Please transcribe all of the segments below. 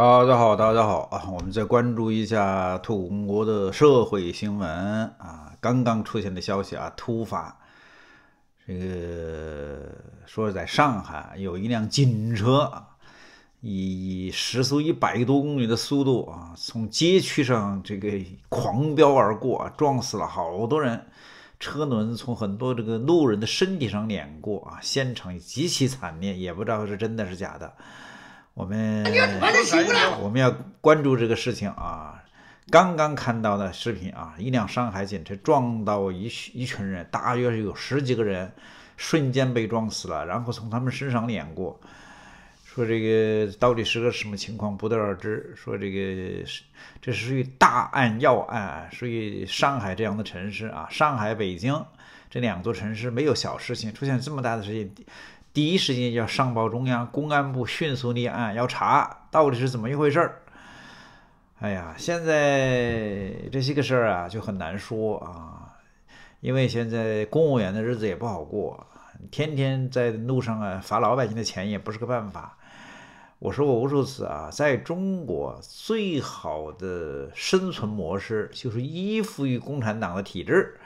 大家好，大家好啊！我们再关注一下土共国的社会新闻啊。刚刚出现的消息啊，突发！这个说在上海有一辆警车啊，以时速一百多公里的速度啊，从街区上这个狂飙而过啊，撞死了好多人，车轮从很多这个路人的身体上碾过啊，现场极其惨烈，也不知道是真的是假的。我们我们要关注这个事情啊！刚刚看到的视频啊，一辆上海警车撞到一一群人，大约有十几个人，瞬间被撞死了，然后从他们身上碾过。说这个到底是个什么情况，不得而知。说这个是这属于大案要案，属于上海这样的城市啊，上海、北京这两座城市没有小事情，出现这么大的事情。第一时间要上报中央，公安部迅速立案，要查到底是怎么一回事儿。哎呀，现在这些个事儿啊，就很难说啊，因为现在公务员的日子也不好过，天天在路上啊罚老百姓的钱也不是个办法。我说过无数次啊，在中国最好的生存模式就是依附于共产党的体制。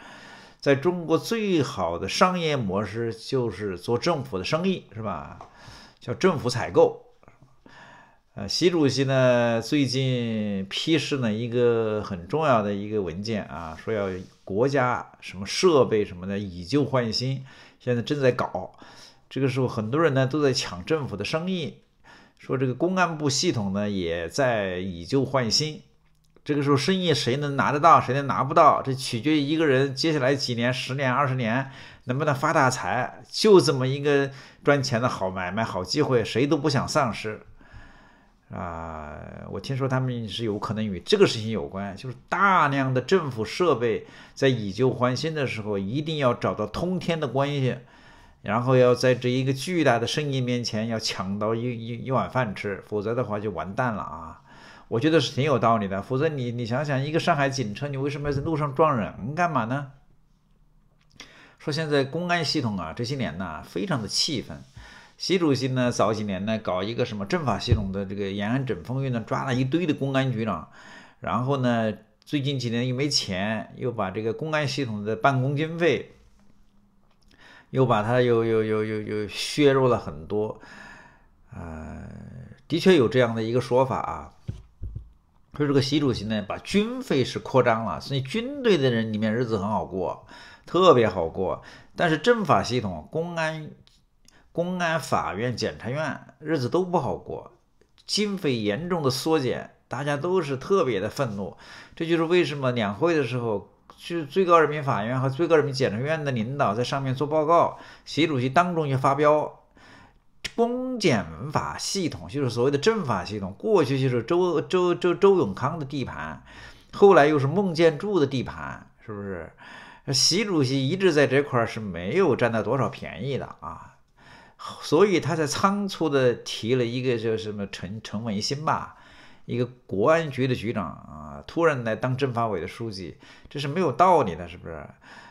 在中国，最好的商业模式就是做政府的生意，是吧？叫政府采购。呃，习主席呢，最近批示了一个很重要的一个文件啊，说要国家什么设备什么的以旧换新，现在正在搞。这个时候，很多人呢都在抢政府的生意，说这个公安部系统呢也在以旧换新。这个时候，生意谁能拿得到，谁能拿不到，这取决于一个人接下来几年、十年、二十年能不能发大财。就这么一个赚钱的好买卖、好机会，谁都不想丧失。啊，我听说他们是有可能与这个事情有关，就是大量的政府设备在以旧换新的时候，一定要找到通天的关系，然后要在这一个巨大的生意面前要抢到一一一碗饭吃，否则的话就完蛋了啊。我觉得是挺有道理的，否则你你想想，一个上海警车，你为什么要在路上撞人干嘛呢？说现在公安系统啊，这些年呢，非常的气愤。习主席呢，早几年呢，搞一个什么政法系统的这个延安整风运动，抓了一堆的公安局长，然后呢，最近几年又没钱，又把这个公安系统的办公经费，又把他又又又又又削弱了很多。呃，的确有这样的一个说法啊。所以这个习主席呢，把军费是扩张了，所以军队的人里面日子很好过，特别好过。但是政法系统、公安、公安、法院、检察院日子都不好过，经费严重的缩减，大家都是特别的愤怒。这就是为什么两会的时候，是最高人民法院和最高人民检察院的领导在上面做报告，习主席当众就发飙。公检文法系统就是所谓的政法系统，过去就是周周周周永康的地盘，后来又是孟建柱的地盘，是不是？习主席一直在这块儿是没有占到多少便宜的啊，所以他才仓促的提了一个叫什么陈陈文新吧，一个国安局的局长啊，突然来当政法委的书记，这是没有道理的，是不是？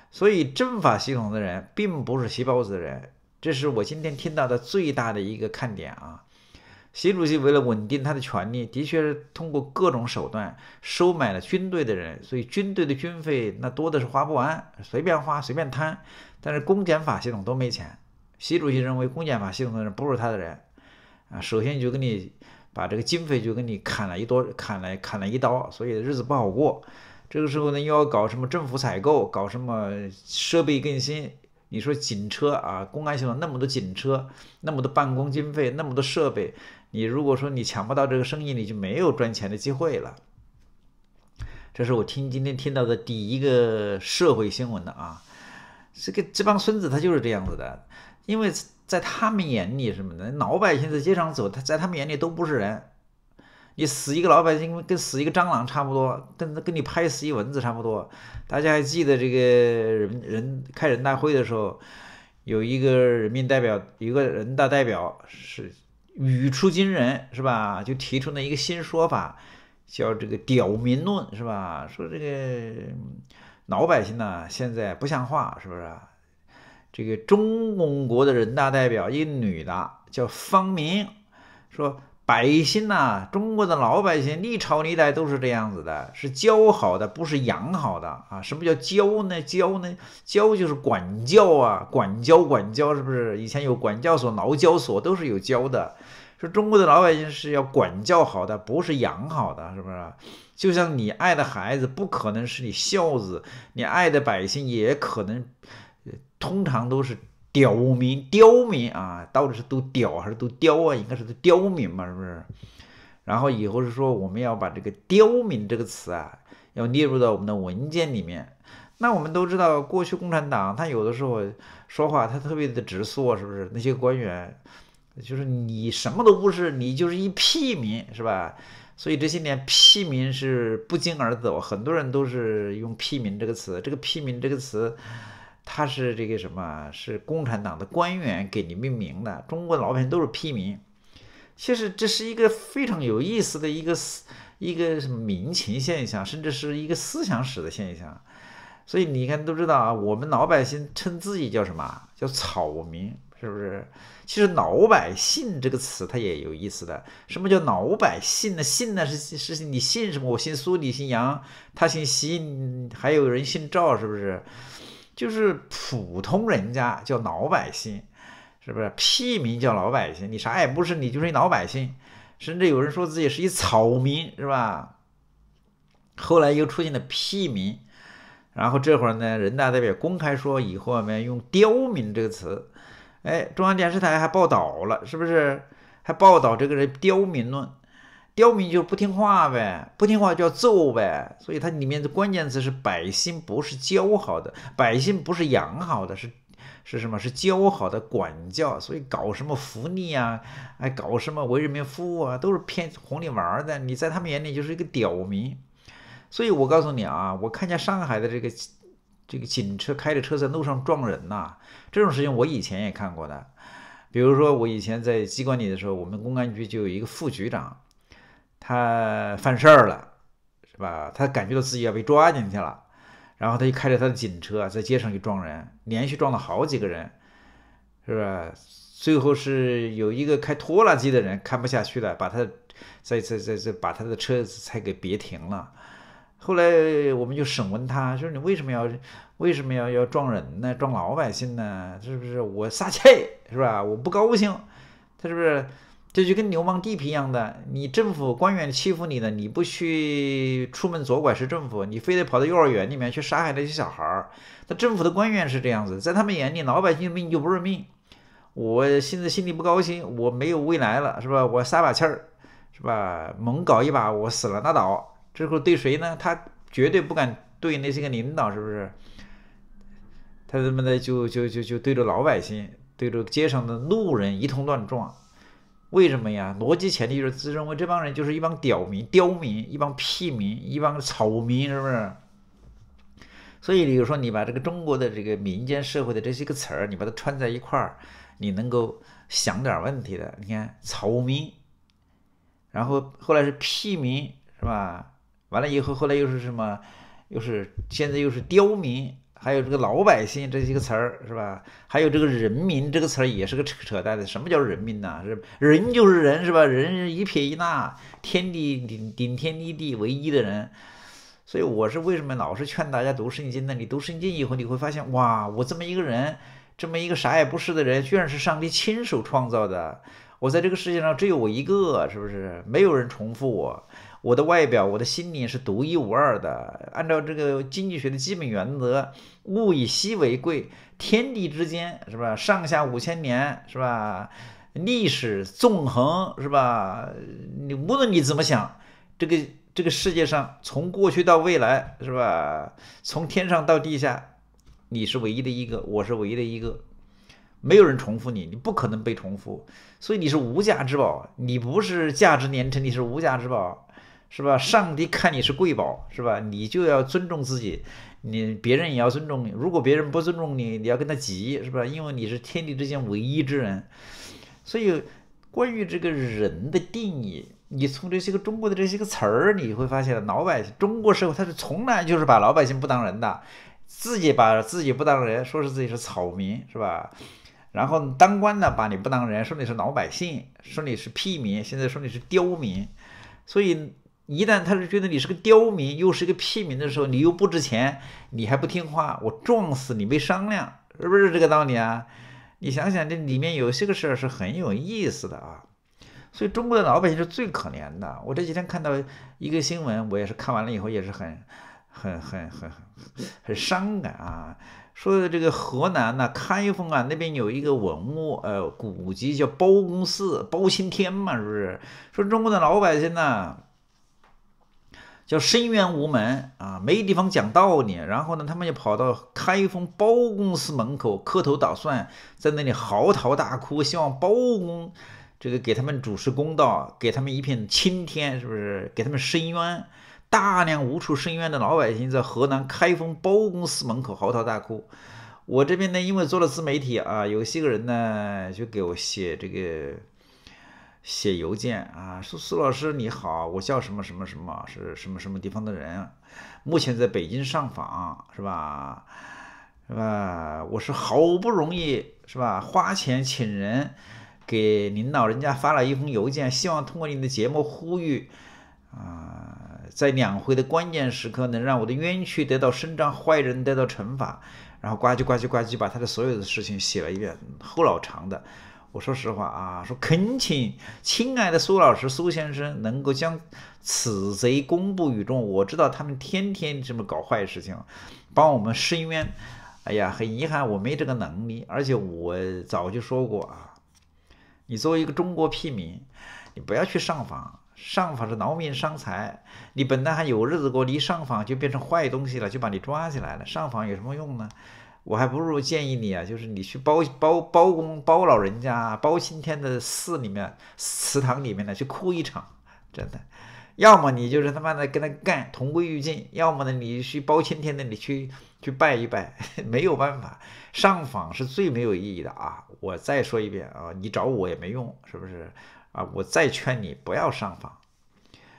所以政法系统的人并不是习包子的人。这是我今天听到的最大的一个看点啊！习主席为了稳定他的权力，的确是通过各种手段收买了军队的人，所以军队的军费那多的是花不完，随便花随便贪。但是公检法系统都没钱，习主席认为公检法系统的人不是他的人啊，首先就给你把这个经费就给你砍了一刀，砍了砍了一刀，所以日子不好过。这个时候呢，又要搞什么政府采购，搞什么设备更新。你说警车啊，公安系统那么多警车，那么多办公经费，那么多设备，你如果说你抢不到这个生意，你就没有赚钱的机会了。这是我听今天听到的第一个社会新闻了啊！这个这帮孙子他就是这样子的，因为在他们眼里什么的，老百姓在街上走，他在他们眼里都不是人。你死一个老百姓跟死一个蟑螂差不多，跟跟你拍死一蚊子差不多。大家还记得这个人人开人大会的时候，有一个人民代表，一个人大代表是语出惊人，是吧？就提出了一个新说法，叫这个“屌民论”，是吧？说这个老百姓呐，现在不像话，是不是？这个中共国的人大代表，一个女的叫方明，说。百姓呐，中国的老百姓历朝历代都是这样子的，是教好的，不是养好的啊。什么叫教呢？教呢？教就是管教啊，管教管教，是不是？以前有管教所、劳教所，都是有教的。说中国的老百姓是要管教好的，不是养好的，是不是？就像你爱的孩子，不可能是你孝子；你爱的百姓，也可能，通常都是。刁民，刁民啊，到底是读“刁”还是读“刁”啊？应该是读“刁民”嘛，是不是？然后以后是说，我们要把这个“刁民”这个词啊，要列入到我们的文件里面。那我们都知道，过去共产党他有的时候说话他特别的直说，是不是？那些官员就是你什么都不是，你就是一屁民，是吧？所以这些年“屁民”是不胫而走，很多人都是用“屁民”这个词。这个“屁民”这个词。他是这个什么？是共产党的官员给你命名的？中国老百姓都是屁民。其实这是一个非常有意思的一个思一个什么民情现象，甚至是一个思想史的现象。所以你看，都知道啊，我们老百姓称自己叫什么叫草民，是不是？其实“老百姓”这个词它也有意思的。什么叫“老百姓”呢？姓呢是是，你姓什么？我姓苏，你姓杨，他姓习，还有人姓赵，是不是？就是普通人家叫老百姓，是不是屁民叫老百姓？你啥也不是，你就是一老百姓。甚至有人说自己是一草民，是吧？后来又出现了屁民，然后这会儿呢，人大代表公开说以后我们要用刁民这个词。哎，中央电视台还报道了，是不是？还报道这个人刁民论。刁民就是不听话呗，不听话就要揍呗，所以它里面的关键词是百姓不是教好的，百姓不是养好的，是是什么？是教好的管教。所以搞什么福利啊，哎，搞什么为人民服务啊，都是骗哄你玩的。你在他们眼里就是一个刁民。所以我告诉你啊，我看见上海的这个这个警车开着车在路上撞人呐，这种事情我以前也看过的。比如说我以前在机关里的时候，我们公安局就有一个副局长。他犯事儿了，是吧？他感觉到自己要被抓进去了，然后他就开着他的警车在街上就撞人，连续撞了好几个人，是不是？最后是有一个开拖拉机的人看不下去了，把他再再再再把他的车子才给别停了。后来我们就审问他，说你为什么要为什么要要撞人呢？撞老百姓呢？是不是我撒气是吧？我不高兴，他是不是？这就跟流氓地痞一样的，你政府官员欺负你了，你不去出门左拐是政府，你非得跑到幼儿园里面去杀害那些小孩儿。那政府的官员是这样子，在他们眼里，老百姓的命就不是命。我现在心里不高兴，我没有未来了，是吧？我撒把气儿，是吧？猛搞一把，我死了拉倒。最后对谁呢？他绝对不敢对那些个领导，是不是？他他么的就就就就对着老百姓，对着街上的路人一通乱撞。为什么呀？逻辑前提就是自认为这帮人就是一帮屌民、刁民，一帮屁民，一帮草民，是不是？所以，比如说你把这个中国的这个民间社会的这些个词儿，你把它串在一块儿，你能够想点问题的。你看草民，然后后来是屁民，是吧？完了以后，后来又是什么？又是现在又是刁民。还有这个老百姓这几个词儿是吧？还有这个人民这个词儿也是个扯扯淡的。什么叫人民呢？是人就是人是吧？人一撇一捺，天地顶顶天立地唯一的人。所以我是为什么老是劝大家读圣经呢？你读圣经以后你会发现，哇，我这么一个人，这么一个啥也不是的人，居然是上帝亲手创造的。我在这个世界上只有我一个，是不是？没有人重复我，我的外表，我的心灵是独一无二的。按照这个经济学的基本原则，物以稀为贵，天地之间，是吧？上下五千年，是吧？历史纵横，是吧？你无论你怎么想，这个这个世界上，从过去到未来，是吧？从天上到地下，你是唯一的一个，我是唯一的一个。没有人重复你，你不可能被重复，所以你是无价之宝，你不是价值连城，你是无价之宝，是吧？上帝看你是贵宝，是吧？你就要尊重自己，你别人也要尊重你。如果别人不尊重你，你要跟他急，是吧？因为你是天地之间唯一之人。所以，关于这个人的定义，你从这些个中国的这些个词儿，你会发现，老百姓，中国社会他是从来就是把老百姓不当人的，自己把自己不当人，说是自己是草民，是吧？然后当官的把你不当人，说你是老百姓，说你是屁民，现在说你是刁民，所以一旦他是觉得你是个刁民，又是个屁民的时候，你又不值钱，你还不听话，我撞死你没商量，是不是这个道理啊？你想想这里面有些个事儿是很有意思的啊，所以中国的老百姓是最可怜的。我这几天看到一个新闻，我也是看完了以后也是很、很、很、很、很伤感啊。说的这个河南呐，开封啊，那边有一个文物，呃，古迹叫包公祠、包青天嘛，是不是？说中国的老百姓呐，叫深冤无门啊，没地方讲道理。然后呢，他们就跑到开封包公祠门口磕头捣蒜，在那里嚎啕大哭，希望包公这个给他们主持公道，给他们一片青天，是不是？给他们伸冤。大量无处申冤的老百姓在河南开封包公司门口嚎啕大哭。我这边呢，因为做了自媒体啊，有些个人呢就给我写这个写邮件啊，说苏老师你好，我叫什么什么什么，是什么什么地方的人，目前在北京上访是吧？是吧？我是好不容易是吧？花钱请人给您老人家发了一封邮件，希望通过您的节目呼吁啊。在两会的关键时刻，能让我的冤屈得到伸张，坏人得到惩罚。然后呱唧呱唧呱唧，把他的所有的事情写了一遍，后脑长的。我说实话啊，说恳请亲爱的苏老师、苏先生能够将此贼公布于众。我知道他们天天这么搞坏事情，帮我们伸冤。哎呀，很遗憾我没这个能力，而且我早就说过啊，你作为一个中国屁民，你不要去上访。上访是劳民伤财，你本来还有日子过，你上访就变成坏东西了，就把你抓起来了。上访有什么用呢？我还不如建议你啊，就是你去包包包公包老人家包青天的寺里面祠堂里面呢去哭一场，真的。要么你就是他妈的跟他干，同归于尽；要么呢，你去包青天那里去去拜一拜。没有办法，上访是最没有意义的啊！我再说一遍啊，你找我也没用，是不是？啊！我再劝你不要上访。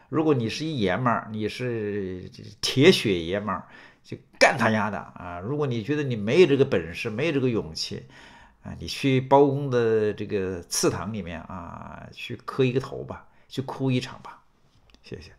如果你是一爷们儿，你是铁血爷们儿，就干他丫的啊！如果你觉得你没有这个本事，没有这个勇气，啊，你去包公的这个祠堂里面啊，去磕一个头吧，去哭一场吧。谢谢。